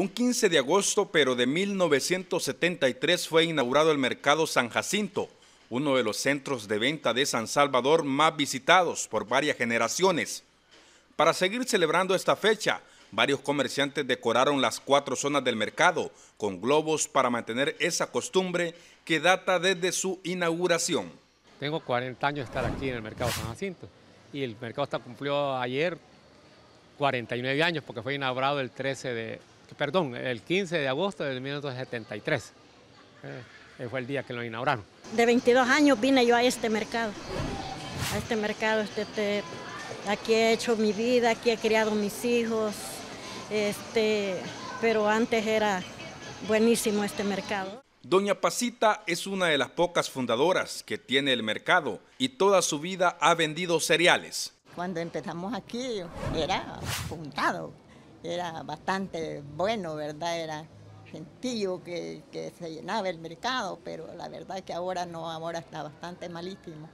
Un 15 de agosto, pero de 1973, fue inaugurado el Mercado San Jacinto, uno de los centros de venta de San Salvador más visitados por varias generaciones. Para seguir celebrando esta fecha, varios comerciantes decoraron las cuatro zonas del mercado con globos para mantener esa costumbre que data desde su inauguración. Tengo 40 años de estar aquí en el Mercado San Jacinto y el mercado está cumplió ayer 49 años porque fue inaugurado el 13 de perdón, el 15 de agosto de 1973. Eh, fue el día que lo inauguraron. De 22 años vine yo a este mercado, a este mercado. Este, este, aquí he hecho mi vida, aquí he criado mis hijos, este, pero antes era buenísimo este mercado. Doña Pasita es una de las pocas fundadoras que tiene el mercado y toda su vida ha vendido cereales. Cuando empezamos aquí era puntado era bastante bueno, ¿verdad? Era gentío que, se llenaba el mercado, pero la verdad es que ahora no, ahora está bastante malísimo.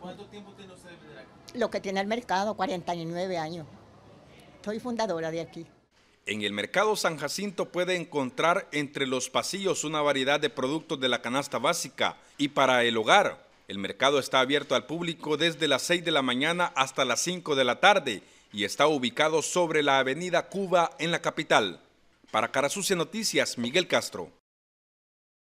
¿Cuánto tiempo tiene usted de Lo que tiene el mercado, 49 años. Soy fundadora de aquí. En el mercado San Jacinto puede encontrar entre los pasillos una variedad de productos de la canasta básica y para el hogar. El mercado está abierto al público desde las 6 de la mañana hasta las 5 de la tarde y está ubicado sobre la avenida Cuba en la capital. Para Carasuce Noticias, Miguel Castro.